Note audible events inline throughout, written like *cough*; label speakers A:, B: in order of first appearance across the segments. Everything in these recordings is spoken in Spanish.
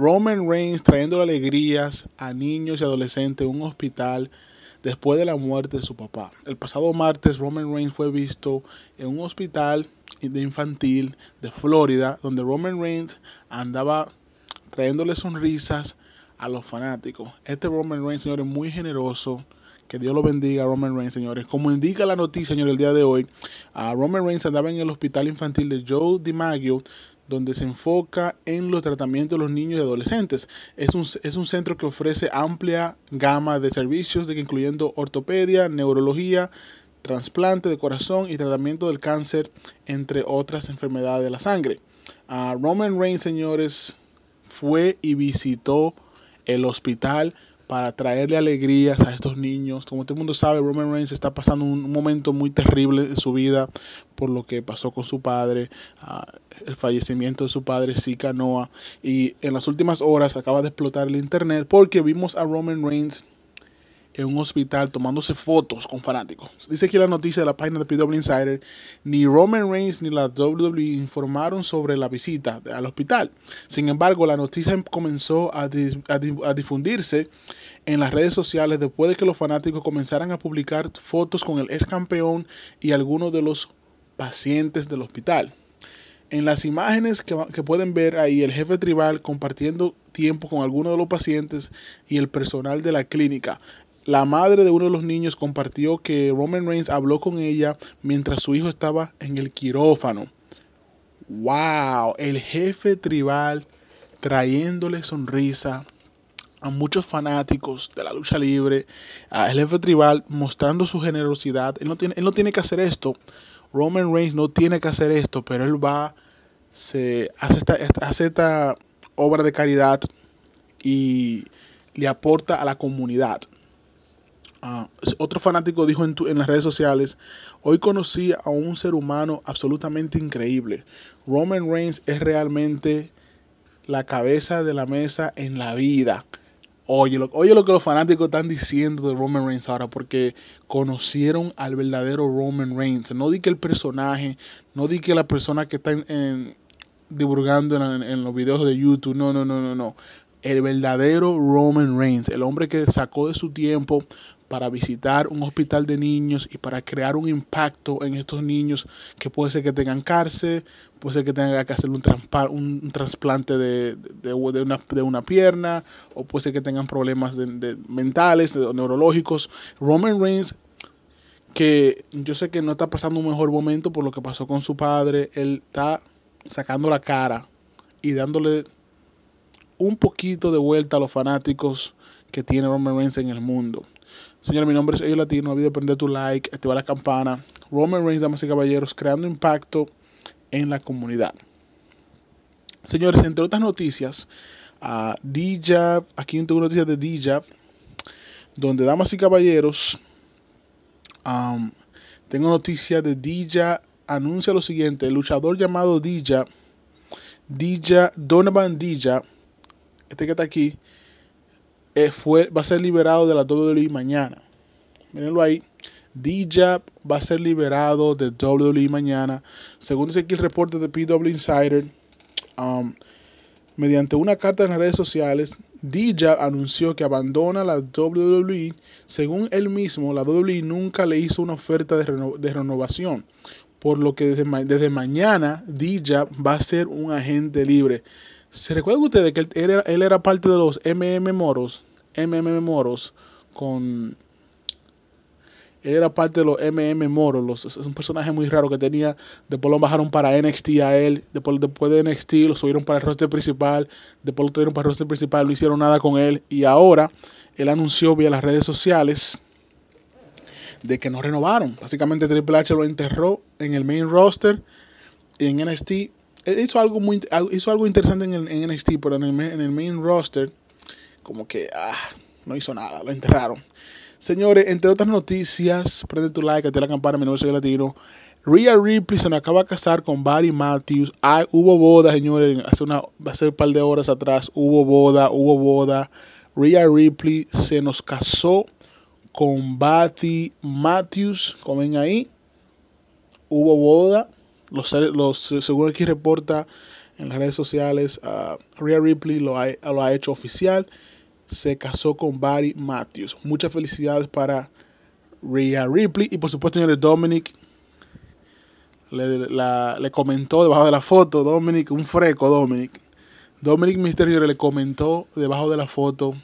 A: Roman Reigns trayendo alegrías a niños y adolescentes en un hospital después de la muerte de su papá. El pasado martes Roman Reigns fue visto en un hospital infantil de Florida donde Roman Reigns andaba trayéndole sonrisas a los fanáticos. Este Roman Reigns, señores, muy generoso. Que Dios lo bendiga, Roman Reigns, señores. Como indica la noticia, señores, el día de hoy, ah, Roman Reigns andaba en el hospital infantil de Joe DiMaggio, donde se enfoca en los tratamientos de los niños y adolescentes. Es un, centro que ofrece amplia gama de servicios, incluyendo ortopedia, neurología, trasplante de corazón y tratamiento del cáncer, entre otras enfermedades de la sangre. Ah, Roman Reigns, señores, fue y visitó el hospital para traerle alegrías a estos niños. Como todo el mundo sabe, Roman Reigns está pasando un momento muy terrible en su vida por lo que pasó con su padre, ah, el fallecimiento de su padre, Sika Noah. Y en las últimas horas acaba de explotar el internet porque vimos a Roman Reigns en un hospital tomándose fotos con fanáticos. Dice aquí la noticia de la página de PW Insider, ni Roman Reigns ni la WWE informaron sobre la visita al hospital. Sin embargo, la noticia comenzó a, difundirse en las redes sociales después de que los fanáticos comenzaran a publicar fotos con el ex campeón y algunos de los pacientes del hospital. En las imágenes que, pueden ver ahí, el jefe tribal compartiendo tiempo con algunos de los pacientes y el personal de la clínica. La madre de uno de los niños compartió que Roman Reigns habló con ella mientras su hijo estaba en el quirófano. ¡Wow! El jefe tribal trayéndole sonrisa a muchos fanáticos de la lucha libre. El jefe tribal mostrando su generosidad. Él no tiene, no tiene que hacer esto. Roman Reigns no tiene que hacer esto, pero él va, se hace esta, hace esta obra de caridad y le aporta a la comunidad. Ah, otro fanático dijo en, las redes sociales, hoy conocí a un ser humano absolutamente increíble. Roman Reigns es realmente la cabeza de la mesa en la vida. Oye lo, oye lo que los fanáticos están diciendo de Roman Reigns ahora, porque conocieron al verdadero Roman Reigns. No di que el personaje, no di que la persona que está divulgando en los videos de YouTube, no, no, no, no, no el verdadero Roman Reigns, el hombre que sacó de su tiempo para visitar un hospital de niños y para crear un impacto en estos niños que puede ser que tengan cárcel, puede ser que tengan que hacer un, un, trasplante de, de, una, pierna o puede ser que tengan problemas de, mentales, neurológicos. Roman Reigns que yo sé que no está pasando un mejor momento por lo que pasó con su padre, él está sacando la cara y dándole un poquito de vuelta a los fanáticos que tiene Roman Reigns en el mundo. Señor, mi nombre es Ello Latino. No olvides prender tu like, activar la campana. Roman Reigns, damas y caballeros, creando impacto en la comunidad. Señores, entre otras noticias, a uh, aquí tengo noticias de DJ. donde damas y caballeros, tengo noticias de DJ. anuncia lo siguiente, el luchador llamado DJ, DJ Donovan Dija, este que está aquí, eh, fue, va a ser liberado de la WWE mañana. Mírenlo ahí. D-Jab va a ser liberado de WWE mañana. Según dice aquí el reporte de PW Insider, um, mediante una carta en las redes sociales, DJ anunció que abandona la WWE. Según él mismo, la WWE nunca le hizo una oferta de, renovación. Por lo que desde, desde mañana Dijab va a ser un agente libre. ¿Se recuerdan ustedes que era, él era parte de los MM Moros? MM Moros con... Él era parte de los MM Moros, es un personaje muy raro que tenía. Después lo bajaron para NXT a él. Después, después de NXT lo subieron para el roster principal. Después lo tuvieron para el roster principal, no hicieron nada con él. Y ahora él anunció vía las redes sociales de que no renovaron. Básicamente Triple H lo enterró en el main roster y en NXT. hizo algo, muy, hizo algo interesante en, el, en NXT, pero el, en el main roster como que ah, no hizo nada, lo enterraron. Señores, entre otras noticias, prende tu like, activa la campana, mi nombre la Latino. Rhea Ripley se nos acaba de casar con Barry Matthews. hubo boda, señores, hace, una, hace un par de horas atrás hubo boda, hubo boda. Rhea Ripley se nos casó con Batty Matthews, como ven ahí. Hubo boda. Los, los, según aquí reporta en las redes sociales, ah, Rhea Ripley lo lo ha hecho oficial se casó con Barry Matthews. Muchas felicidades para Rhea Ripley. Y por supuesto, señores, Dominic le, comentó debajo de la foto, Dominic, un freco Dominic. Dominic Misterio le comentó debajo de la foto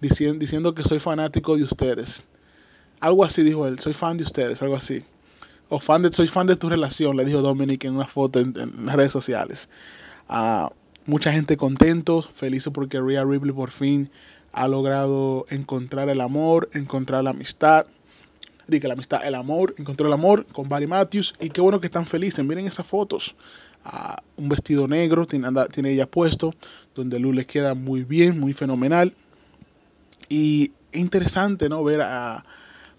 A: diciendo, que soy fanático de ustedes. Algo así dijo él, soy fan de ustedes, algo así. O fan de, soy fan de tu relación, le dijo Dominic en una foto en, las redes sociales. Ah mucha gente contentos, felices porque Rhea Ripley por fin ha logrado encontrar el amor, encontrar la amistad. Dice la amistad, el amor, encontró el amor con Barry Matthews. Y qué bueno que están felices. Miren esas fotos. Ah, un vestido negro tiene, ella puesto, donde Luz le queda muy bien, muy fenomenal. Y es interesante, ¿no? Ver a,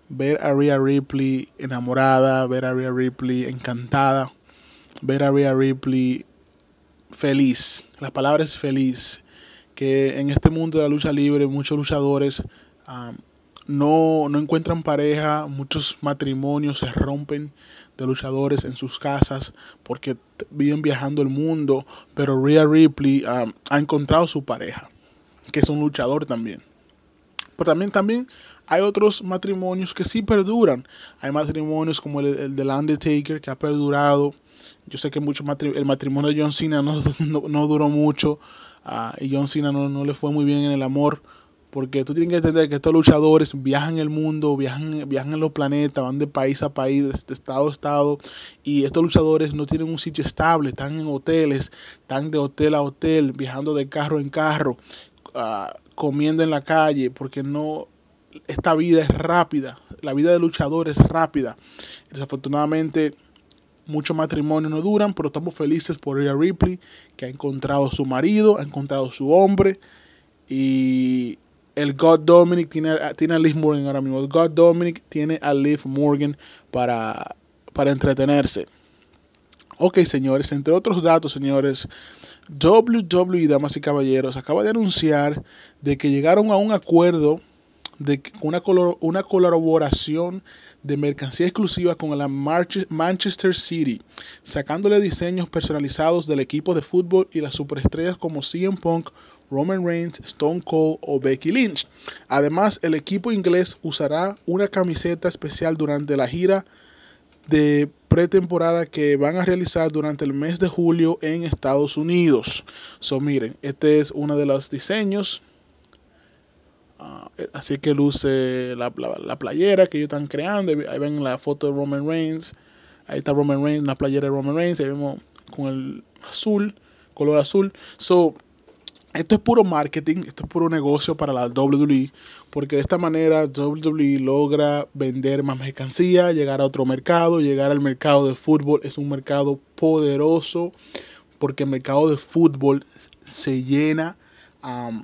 A: ver a Rhea Ripley enamorada, ver a Rhea Ripley encantada, ver a Rhea Ripley feliz. La palabra es feliz. Que en este mundo de la lucha libre muchos luchadores um, no, encuentran pareja, muchos matrimonios se rompen de luchadores en sus casas porque viven viajando el mundo, pero Rhea Ripley um, ha encontrado su pareja, que es un luchador también. Pero también, también hay otros matrimonios que sí perduran. Hay matrimonios como el, del Undertaker que ha perdurado. Yo sé que mucho el matrimonio de John Cena no, *laughs* duró mucho ah, y John Cena no, le fue muy bien en el amor. Porque tú tienes que entender que estos luchadores viajan el mundo, viajan, viajan en los planetas, van de país a país, de estado a estado. Y estos luchadores no tienen un sitio estable, están en hoteles, están de hotel a hotel, viajando de carro en carro, ah, comiendo en la calle, porque no, esta vida es rápida, la vida de luchador es rápida. Desafortunadamente, muchos matrimonios no duran, pero estamos felices por Rhea Ripley, que ha encontrado su marido, ha encontrado su hombre. Y el God Dominic tiene, a Liv Morgan ahora mismo. El God Dominic tiene a Liv Morgan para, para entretenerse. Ok, señores, entre otros datos, señores, y damas y caballeros, acaba de anunciar de que llegaron a un acuerdo de una, una colaboración de mercancía exclusiva con la Manchester City, sacándole diseños personalizados del equipo de fútbol y las superestrellas como CM Punk, Roman Reigns, Stone Cold o Becky Lynch. Además, el equipo inglés usará una camiseta especial durante la gira de pretemporada que van a realizar durante el mes de julio en Estados Unidos. So, miren, este es uno de los diseños Ah, eh, así que luce la, playera que ellos están creando. Ahí ven la foto de Roman Reigns. Ahí está Roman Reigns, la playera de Roman Reigns. Ahí vemos con el azul, color azul. So, esto es puro marketing, esto es puro negocio para la WWE, porque de esta manera WWE logra vender más mercancía, llegar a otro mercado, llegar al mercado de fútbol. Es un mercado poderoso, porque el mercado de fútbol se llena um,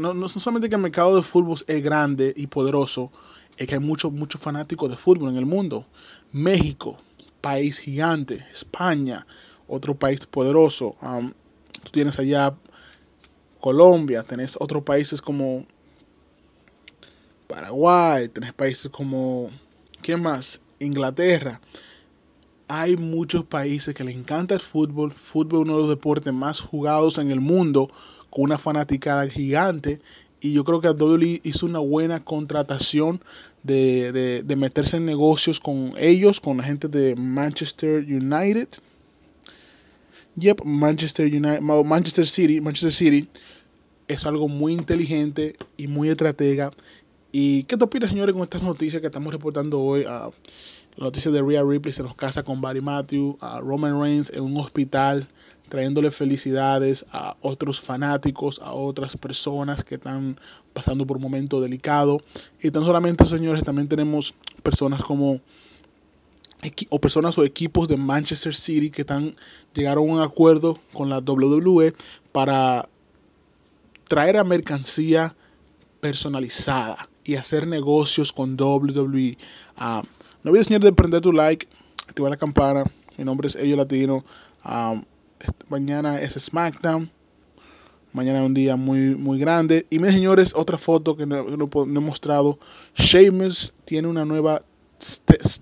A: no, solamente que el mercado de fútbol es grande y poderoso, es que hay muchos mucho fanáticos de fútbol en el mundo. México, país gigante. España, otro país poderoso. tú tienes allá Colombia, tenés otros países como Paraguay, tenés países como, ¿qué más? Inglaterra hay muchos países que les encanta el fútbol. Fútbol es uno de los deportes más jugados en el mundo, con una fanaticada gigante. Y yo creo que WWE hizo una buena contratación de, meterse en negocios con ellos, con la gente de Manchester United. Yep, Manchester, United, Manchester City, Manchester City es algo muy inteligente y muy estratega. ¿Y qué te opinas, señores, con estas noticias que estamos reportando hoy? La noticia de Rhea Ripley se nos casa con Barry Matthew, a Roman Reigns en un hospital, trayéndole felicidades a otros fanáticos, a otras personas que están pasando por un momento delicado. Y tan solamente, señores, también tenemos personas como o personas o equipos de Manchester City que están llegaron a un acuerdo con la WWE para traer a mercancía personalizada y hacer negocios con WWE. Ah, no olvides, señor, de prender tu like, activar la campana. Mi nombre es Ello Latino. mañana es SmackDown. Mañana es un día muy, muy grande. Y miren, señores, otra foto que no, he mostrado. Sheamus tiene una nueva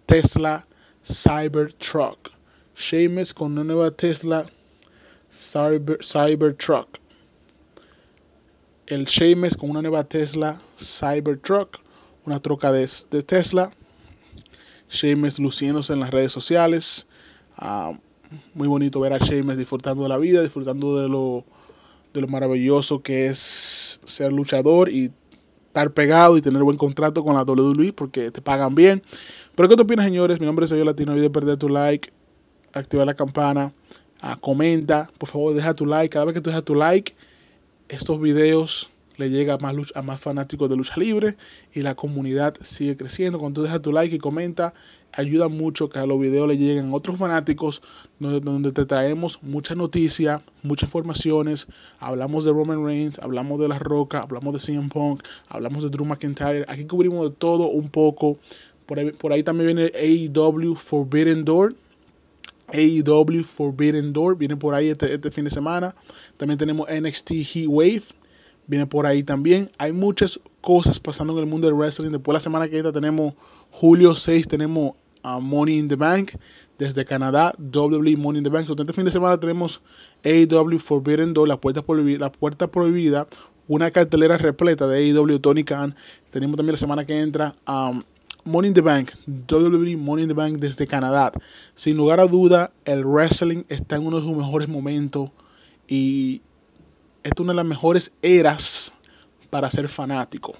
A: Tesla Cybertruck. Sheamus con una nueva Tesla Cybertruck. El Sheamus con una nueva Tesla Cybertruck. Una troca de Tesla. Sheamus luciéndose en las redes sociales. Ah, muy bonito ver a Sheamus disfrutando de la vida, disfrutando de lo, maravilloso que es ser luchador y estar pegado y tener buen contrato con la WWE porque te pagan bien. Pero ¿qué te opinas, señores? Mi nombre es Sergio Latino. No olvides perder tu like, activar la campana, ah, comenta. Por favor, deja tu like. Cada vez que tú dejas tu like, estos videos le llega a más, lucha, a más fanáticos de lucha libre y la comunidad sigue creciendo. Cuando tú dejas tu like y comenta, ayuda mucho que a los videos le lleguen otros fanáticos donde, te traemos mucha noticia, muchas formaciones Hablamos de Roman Reigns, hablamos de La Roca, hablamos de CM Punk, hablamos de Drew McIntyre. Aquí cubrimos de todo un poco. Por ahí, por ahí también viene AEW Forbidden Door. AEW Forbidden Door viene por ahí este, este fin de semana. También tenemos NXT Heat Wave viene por ahí también. Hay muchas cosas pasando en el mundo del wrestling. Después de la semana que entra tenemos julio 6, tenemos a ah, Money in the Bank desde Canadá, WWE Money in the Bank. Entonces, este fin de semana tenemos AEW Forbidden Door, la puerta, prohibida, una cartelera repleta de AEW Tony Khan. Tenemos también la semana que entra a um, Money in the Bank, WWE Money in the Bank desde Canadá. Sin lugar a duda, el wrestling está en uno de sus mejores momentos y es una de las mejores eras para ser fanático.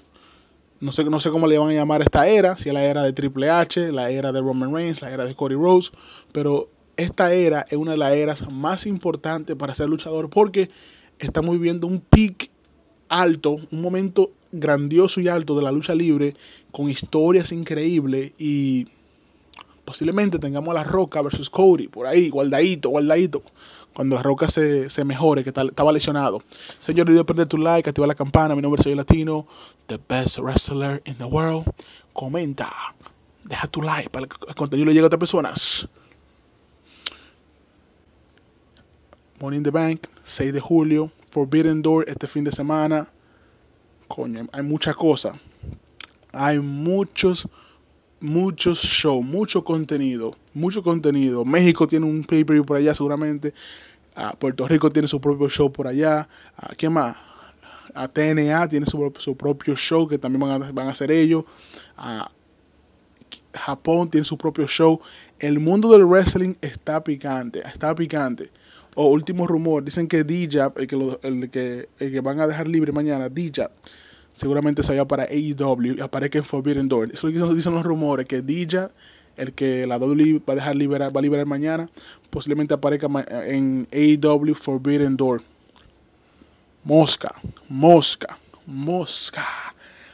A: No sé, no sé cómo le van a llamar esta era, si es la era de Triple H, la era de Roman Reigns, la era de Cody Rhodes, pero esta era es una de las eras más importantes para ser luchador porque estamos viviendo un peak alto, un momento grandioso y alto de la lucha libre con historias increíbles y posiblemente tengamos a La Roca versus Cody por ahí, guardadito, guardadito cuando la roca se, mejore, que estaba lesionado. Señor, no olvides perder tu like, activar la campana. Mi nombre es Soy Latino, the best wrestler in the world. Comenta, deja tu like para que el contenido le llegue a otras personas. Morning in the Bank, 6 de julio. Forbidden Door este fin de semana. Coño, hay muchas cosas. Hay muchos muchos shows, mucho contenido, mucho contenido. México tiene un pay-per-view por allá seguramente. Ah, Puerto Rico tiene su propio show por allá. Ah, ¿Qué más? Ah, a TNA tiene su, propio show que también van a, hacer ellos. Japón tiene su propio show. El mundo del wrestling está picante, está picante. O último rumor, dicen que DJAP, el que, el, que, el que van a dejar libre mañana, DJAP seguramente se para AEW y aparezca en Forbidden Door. Eso es lo que dicen los rumores, que Dija, el que la W va a dejar liberar, va a liberar mañana, posiblemente aparezca en AEW Forbidden Door. Mosca, mosca, mosca.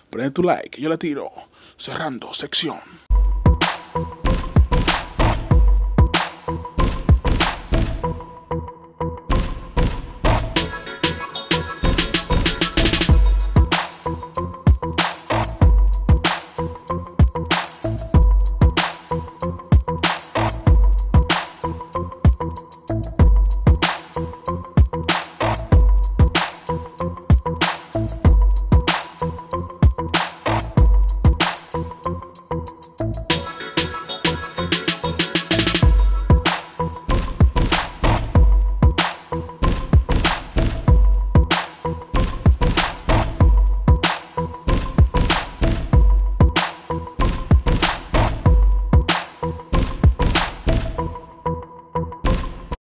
A: Prende tu like, yo la tiro. Cerrando sección.